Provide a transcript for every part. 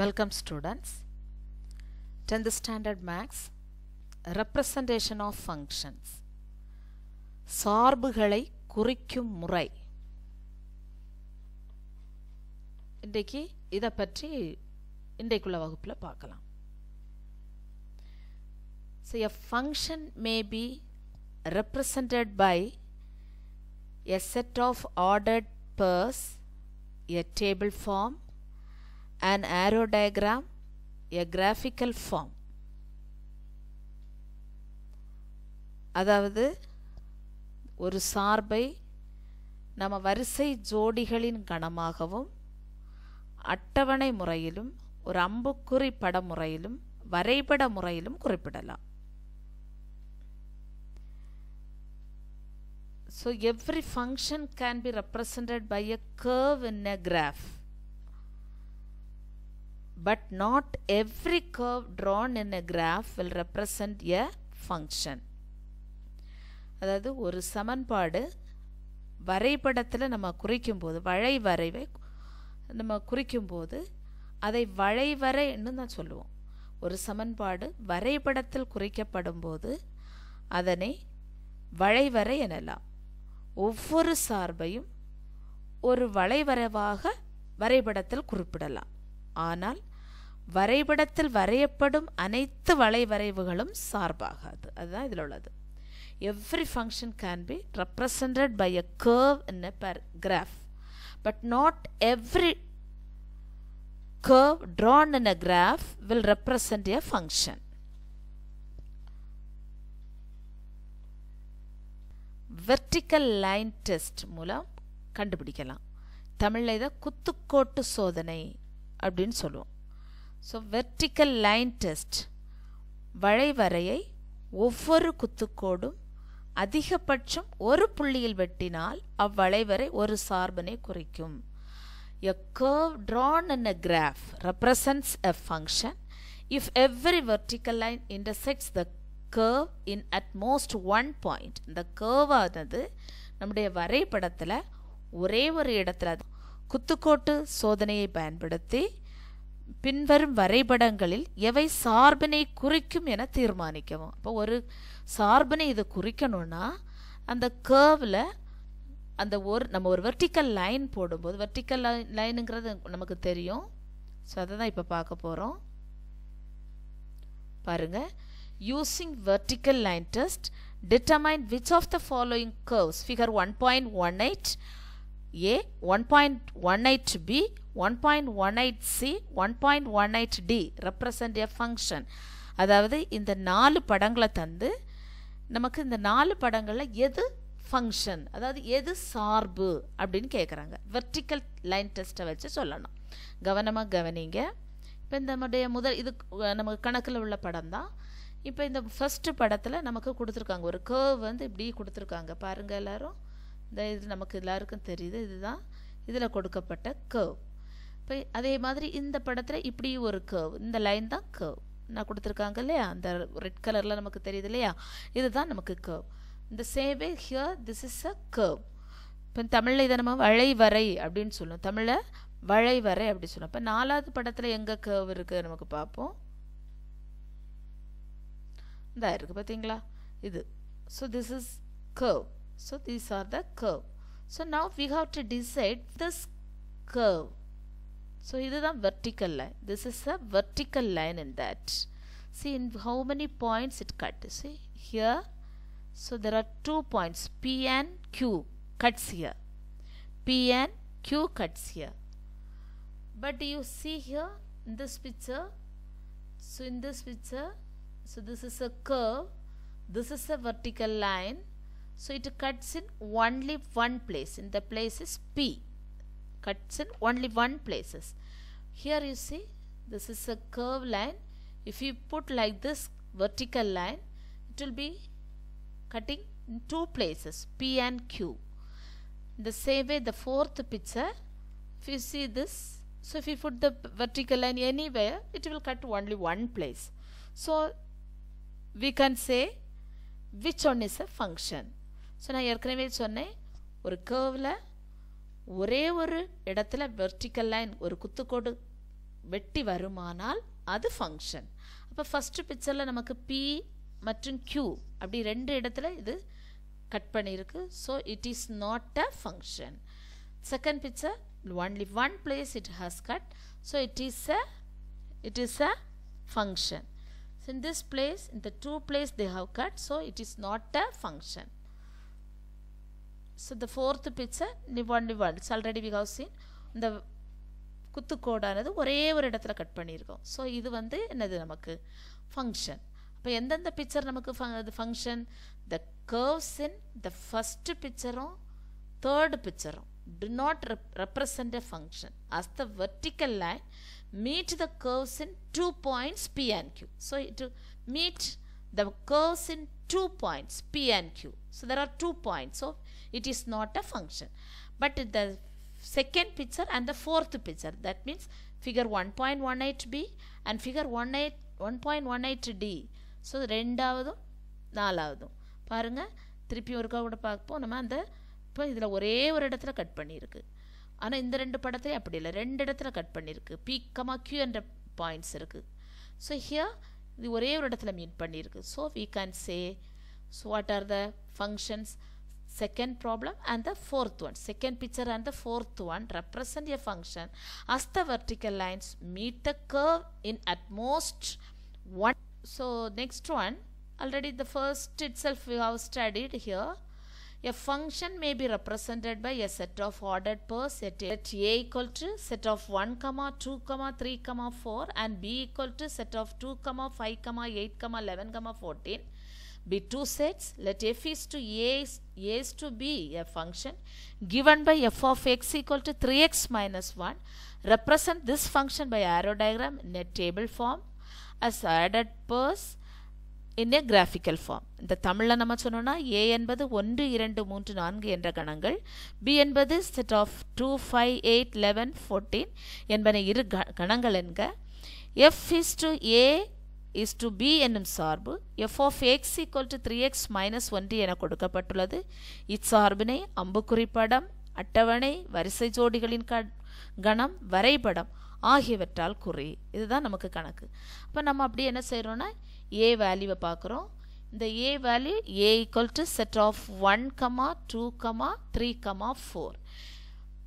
Welcome students. 10th standard max representation of functions சார்புகளை குறிக்கும் முறை இன்றைக்கு இதை பற்றி இன்றைக்குள்ள வகுப்பில் பார்க்கலாம் So a function may be represented by a set of ordered pairs, a table form, An arrow diagram, a graphical form. அதாவது ஒரு சார்பை நம்ம வரிசை ஜோடிகளின் கணமாகவும் அட்டவணை முறையிலும் ஒரு அம்புக்குறி பட முறையிலும் வரைபட முறையிலும் குறிப்பிடலாம் So every function can be represented by a curve in a graph. but not every curve drawn in a graph will represent a function அதாவது ஒரு சமன்பாடு வரைபடத்தில் நம்ம குறிக்கும்போது வளை வரைவை நம்ம குறிக்கும்போது அதை வளைவரைன்னு தான் சொல்லுவோம் ஒரு சமன்பாடு வரைபடத்தில் குறிக்கப்படும் போது அதனை வளைவரை எனலாம் ஒவ்வொரு சார்பையும் ஒரு வளைவரைவாக வரைபடத்தில் குறிப்பிடலாம் ஆனால் வரைபடத்தில் வரையப்படும் அனைத்து வளைவரைவுகளும் சார்பாகாது அதுதான் இதில் உள்ளது every function can be represented by a curve in a பர் graph but not every curve drawn in a graph will represent a function vertical line test மூலம் கண்டுபிடிக்கலாம் தமிழில் இதை குத்துக்கோட்டு சோதனை அப்படின்னு சொல்லுவோம் ஸோ வெர்டிக்கல் லைன் டெஸ்ட் வளைவரையை ஒவ்வொரு குத்துக்கோடும் அதிகபட்சம் ஒரு புள்ளியில் வெட்டினால் அவ்வளைவரை ஒரு சார்பனை குறிக்கும் எ curve drawn in a graph represents a function if every vertical line intersects the curve in at most one point இந்த curve ஆனது நம்முடைய வரைபடத்தில் ஒரே ஒரு இடத்துல குத்துக்கோட்டு சோதனையை பயன்படுத்தி பின்வரும் வரைபடங்களில் எவை சார்பினை குறிக்கும் என தீர்மானிக்கவும் அப்போ ஒரு சார்பினை இதை குறிக்கணும்னா அந்த கேர்வில் அந்த ஒரு நம்ம ஒரு வெர்டிக்கல் லைன் போடும்போது வெர்டிக்கல் லைன் லைனுங்கிறது நமக்கு தெரியும் ஸோ அதை தான் இப்போ பார்க்க போகிறோம் பாருங்கள் using vertical line test determine which of the following curves figure one point one eight A, 1.18 B, 1.18 C, 1.18 D represent a function அதாவது இந்த நாலு படங்களை தந்து நமக்கு இந்த நாலு படங்களில் எது ஃபங்க்ஷன் அதாவது எது சார்பு அப்படின்னு கேட்குறாங்க வெர்டிக்கல் லைன் டெஸ்ட்டை வச்சு சொல்லணும் கவனமாக கவனிங்க இப்போ இந்த நம்முடைய முதல் இது நமக்கு கணக்கில் உள்ள படம் தான் இப்போ இந்த ஃபஸ்ட்டு படத்தில் நமக்கு கொடுத்துருக்காங்க ஒரு கேர்வ் வந்து இப்படி கொடுத்துருக்காங்க பாருங்கள் எல்லோரும் இந்த இது நமக்கு எல்லாருக்கும் தெரியுது இதுதான் இதில் கொடுக்கப்பட்ட கேர்வ் இப்போ அதே மாதிரி இந்த படத்தில் இப்படி ஒரு கேர்வ் இந்த லைன் தான் கேர்வ் நான் கொடுத்துருக்காங்க இல்லையா அந்த ரெட் கலரில் நமக்கு தெரியுது இல்லையா இதுதான் நமக்கு கேர்வ் இந்த சேவே here this is a curve இப்போ தமிழில் இதை நம்ம வரை அப்படின்னு சொல்லணும் தமிழில் வளைவரை வரை அப்படி சொல்லுவோம் இப்போ நாலாவது படத்தில் எங்கே கேர்வ் இருக்குது நமக்கு பார்ப்போம் இந்த இருக்குது பார்த்தீங்களா இது so this is curve so these are the curve so now we have to decide this curve so a vertical line this is a vertical line in that see in how many points it cut see here so there are two points P and Q cuts here P and Q cuts here but you see here in this picture so in this picture so this is a curve this is a vertical line so it cuts in only one place in the places P cuts in only one places. Here you see this is a curve line. If you put like this vertical line it will be cutting in two places P and Q. The same way the fourth picture if you see this so if you put the vertical line anywhere it will cut only one place. So we can say which one is a function so நான் ஏற்கனவே சொன்னேன் ஒரு கேர்வில் ஒரே ஒரு இடத்துல vertical line ஒரு குத்துக்கோடு வெட்டி வருமானால் அது ஃபங்க்ஷன் அப்போ ஃபஸ்ட்டு பிக்சரில் நமக்கு பி மற்றும் கியூ அப்படி ரெண்டு இடத்துல இது கட் பண்ணியிருக்கு so it is not a function second picture only one place it has cut so it is a it is a function so in this place, in the two place they have cut, so it is not a So the fourth picture நிவான் நிவால்ஸ் already we have seen இந்த குத்துக்கோடானது ஒரே ஒரு இடத்துல cut பண்ணியிருக்கோம் so இது வந்து என்னது நமக்கு ஃபங்க்ஷன் அப்போ எந்தெந்த பிக்சர் நமக்கு இது function the curves in the first பிக்சரும் தேர்டு பிக்சரும் do not rep represent a function as the vertical line meet the curves in two points p and q so to meet the curves in two points p and q so there are two points so it is not a function the second picture and the is picture that means figure one point one and B and figure one eight one point one figure D so ரெண்டாவதும் நாலாவதும் பாருங்கள் திருப்பி ஒருக்கா கூட பார்ப்போம் நம்ம அந்த இப்போ இதில் ஒரே ஒரு இடத்துல கட் பண்ணியிருக்கு ஆனால் இந்த ரெண்டு படத்துலேயும் அப்படி இல்லை ரெண்டு இடத்துல கட் பண்ணியிருக்கு பீக்கமாக கியூ என்ற பாயிண்ட்ஸ் இருக்குது ஸோ ஹியர் இது ஒரே ஒரு இடத்துல மீட் பண்ணியிருக்கு so we can say so what are the functions second problem and the fourth one second picture and the fourth one represent a function as the vertical lines meet the curve in at most one so next one already the first itself we have studied here a function may be represented by a set of ordered pairs set A, set A equal to set of 1, comma 2, comma 3, comma 4 and B equal to set of 2, comma 5, comma 8, comma 11, comma 14 be two sets. Let f is to a is, a is to b a function given by f of x equal to 3x minus 1. Represent this function by arrow diagram in a table form as added pairs in a graphical form. இந்த தமிழில் நம்ம சொன்னோன்னா ஏ என்பது 1 2 3 4 என்ற கணங்கள் B என்பது set of 2 5 8 11 14 என்பன இரு கணங்கள் என்க F is to A is to B என்னும் சார்பு f of X equal to three X minus என கொடுக்கப்பட்டுள்ளது இச்சார்பினை அம்புக்குறி படம் அட்டவணை வரிசை ஜோடிகளின் க கணம் வரைபடம் ஆகியவற்றால் குறி இதுதான் நமக்கு கணக்கு அப்போ நம்ம அப்படி என்ன செய்கிறோன்னா ஏ வேல்யூவை பார்க்குறோம் இந்த A value A equal to set of one comma two comma three comma four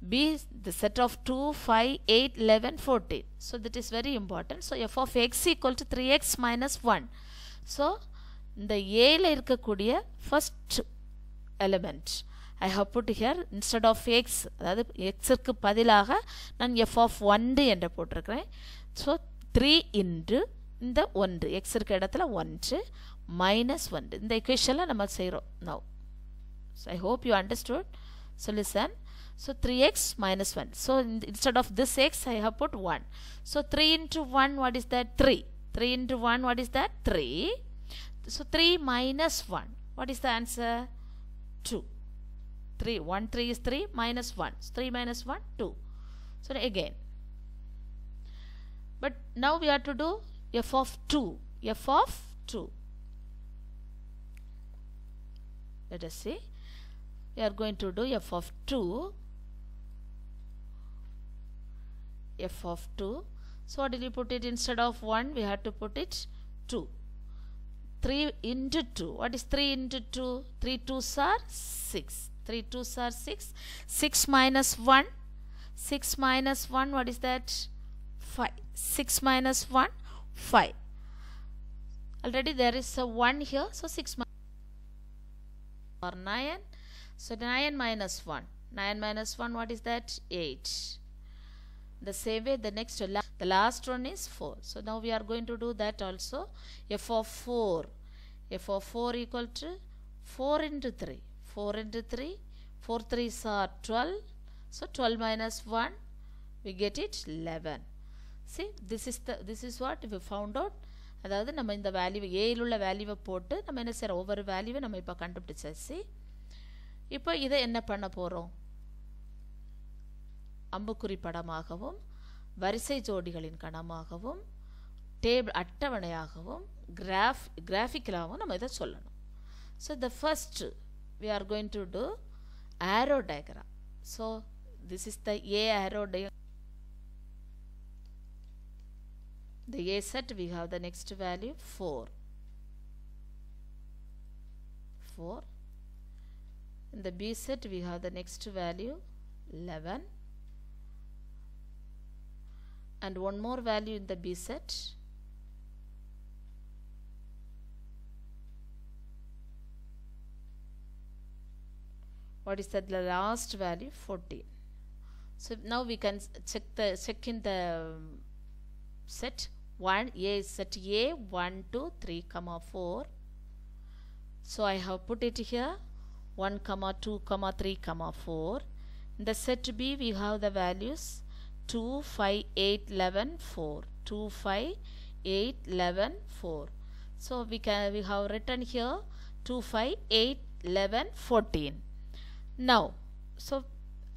be the set of 2, 5, 8, 11, 14. So that is very important. So f of x equal to 3x minus 1. So இந்த ஏல இருக்கக்கூடிய first element I have put here instead of X அதாவது எக்ஸுக்கு பதிலாக நான் F of ஒன்று என்று போட்டிருக்கிறேன் ஸோ த்ரீ இன்று இந்த ஒன்று எக்ஸ் இருக்க இடத்துல ஒன்று மைனஸ் ஒன்று இந்த இக்குவேஷனில் நம்ம செய்கிறோம் now so I hope you understood so listen So 3x minus 1. So instead of this x, I have put 1. So 3 into 1, what is that? 3. 3 into 1, what is that? 3. So 3 minus 1. What is the answer? 2. 3. 1, 3 is 3 minus 1. So 3 minus 1, 2. So again. But now we are to do f of 2. f of 2. Let us see. We are going to do f of 2. f of 2. So what did we put it instead of 1? We had to put it 2. 3 into 2. What is 3 into 2? 3 2s are 6. 3 2s are 6. 6 minus 1. 6 minus 1, what is that? 5. 6 minus 1, 5. Already there is a 1 here. So 6 or 9. So 9 minus 1. 9 minus 1, what is that? 8. the same way the next la the last one is 4 so now we are going to do that also f of 4 f of 4 equal to 4 into 3 4 into 3 4 3 is 12 so 12 minus 1 we get it 11 see this is the this is what we found out அதாவது நம்ம இந்த value ஏயில் உள்ள வேல்யூவை போட்டு நம்ம என்ன செய்கிறோம் ஒவ்வொரு வேல்யூவை நம்ம இப்போ கண்டுபிடிச்சாச்சு இப்போ இதை என்ன பண்ண போகிறோம் அம்புக்குறி படமாகவும் வரிசை ஜோடிகளின் கணமாகவும் டேபிள் அட்டவணையாகவும் கிராஃப் கிராஃபிக்கலாகவும் நம்ம இதை சொல்லணும் so the first we are going to do arrow diagram so this is the A arrow dia the A set we have the next value four four இந்த B set we have the next value eleven and one more value in the B set what is that the last value 14 so now we can check the check in the um, set 1 a set a 1 2 3 comma 4 so I have put it here 1 comma 2 comma 3 comma 4 in the set B we have the values 2, 5, 8, 11, 4. 2, 5, 8, 11, 4. So we can we have written here 2, 5, 8, 11, 14. Now, so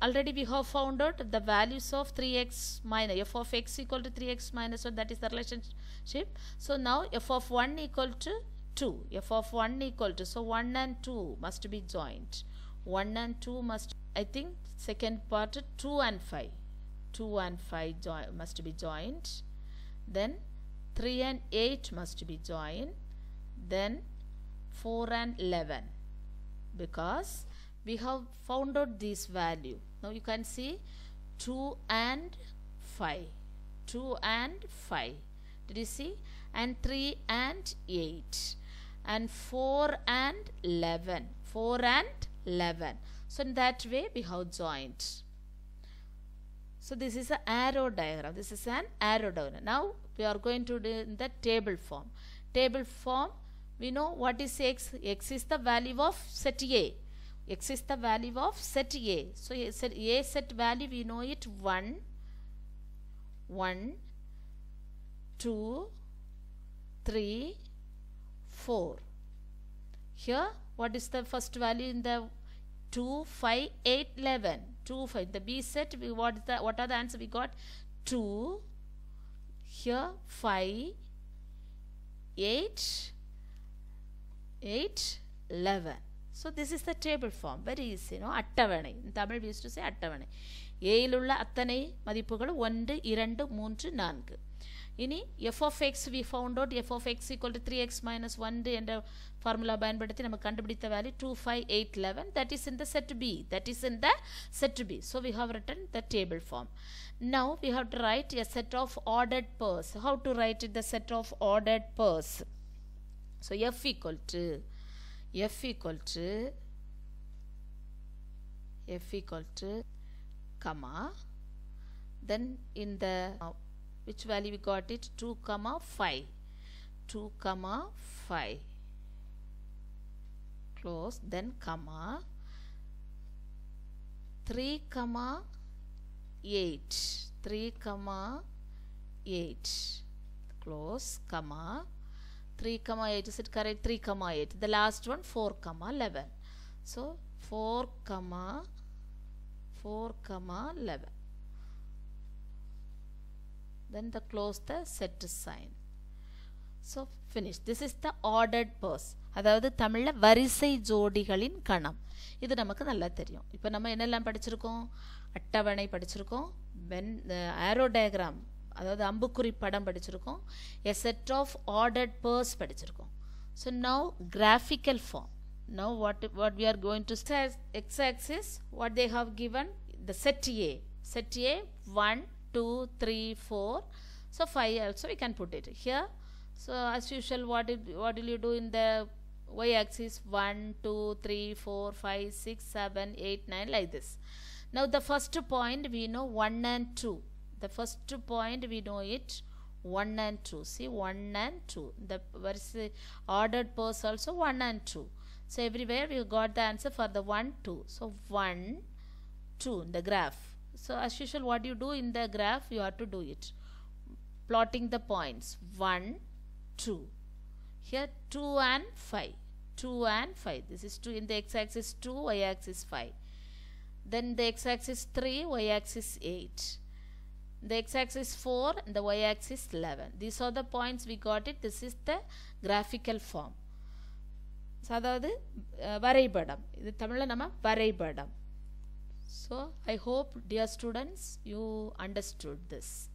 already we have found out the values of 3x minus f of x equal to 3x minus 1 that is the relationship. So now f of 1 equal to 2 f of 1 equal to so 1 and 2 must be joined 1 and 2 must I think second part 2 and 5 2 and 5 must be joined then 3 and 8 must be joined then 4 and 11 because we have found out this value now you can see 2 and 5 2 and 5 did you see and 3 and 8 and 4 and 11 4 and 11 so in that way we have joined so this is an arrow diagram. This is an arrow diagram. Now we are going to do in the table form. Table form, we know what is x. x is the value of set A. x is the value of set A. So A set, A set value, we know it 1, 1, 2, 3, 4. Here, what is the first value in the 2, 5, 8, 11? 2 5 the b set we what is the what are the answer we got 2 here 5 8 8 11 so this is the table form very easy no அட்டவணை in Tamil we used to say அட்டவணை attane அத்தனை one ஒன்று இரண்டு மூன்று நான்கு இனி F of X we found out F of X equal to three X minus ஒன்று என்ற ஃபார்முலா பயன்படுத்தி நம்ம கண்டுபிடித்த value two five eight eleven that is in the set B that is in the set B so we have written the table form now we have to write a set of ordered pairs how to write the set of ordered pairs so F equal to F equal to f equal to comma then in the which value we got it 2 comma 5 2 comma 5 close then comma 3 comma 8 3 comma 8 close comma 3 comma 8 is it correct 3 comma 8 the last one 4 comma 11 so 4 comma 4 comma 11 then the close the set sign so finish this is the ordered purse அதாவது தமிழில் வரிசை ஜோடிகளின் கணம் இது நமக்கு நல்லா தெரியும் இப்போ நம்ம என்னெல்லாம் படிச்சிருக்கோம் அட்டவணை படிச்சிருக்கோம் வென் ஆரோ டயக்ராம் அதாவது அம்புக்குறி படம் படிச்சிருக்கோம் a set of ordered pairs படிச்சிருக்கோம் so now graphical form now what what we are going to axis what they have given the set A set A one 2, 3, 4. So 5 also we can put it here. So as usual what, did, what will you do in the y-axis 1, 2, 3, 4, 5, 6, 7, 8, 9 like this. Now the first point we know 1 and 2. The first point we know it 1 and 2. See 1 and 2. The verse ordered pairs also 1 and 2. So everywhere we got the answer for the 1, 2. So 1, 2 in the graph. So as usual what you do in the graph you have to do it. Plotting the points 1, 2. Here 2 and 5. 2 and 5. This is 2 in the x-axis 2, y-axis 5. Then the x-axis 3, y-axis 8. The x-axis 4 and the y-axis 11. These are the points we got it. This is the graphical form. So அதாவது வரைபடம் tamil தமிழில் varai வரைபடம் so, I hope dear students you understood this.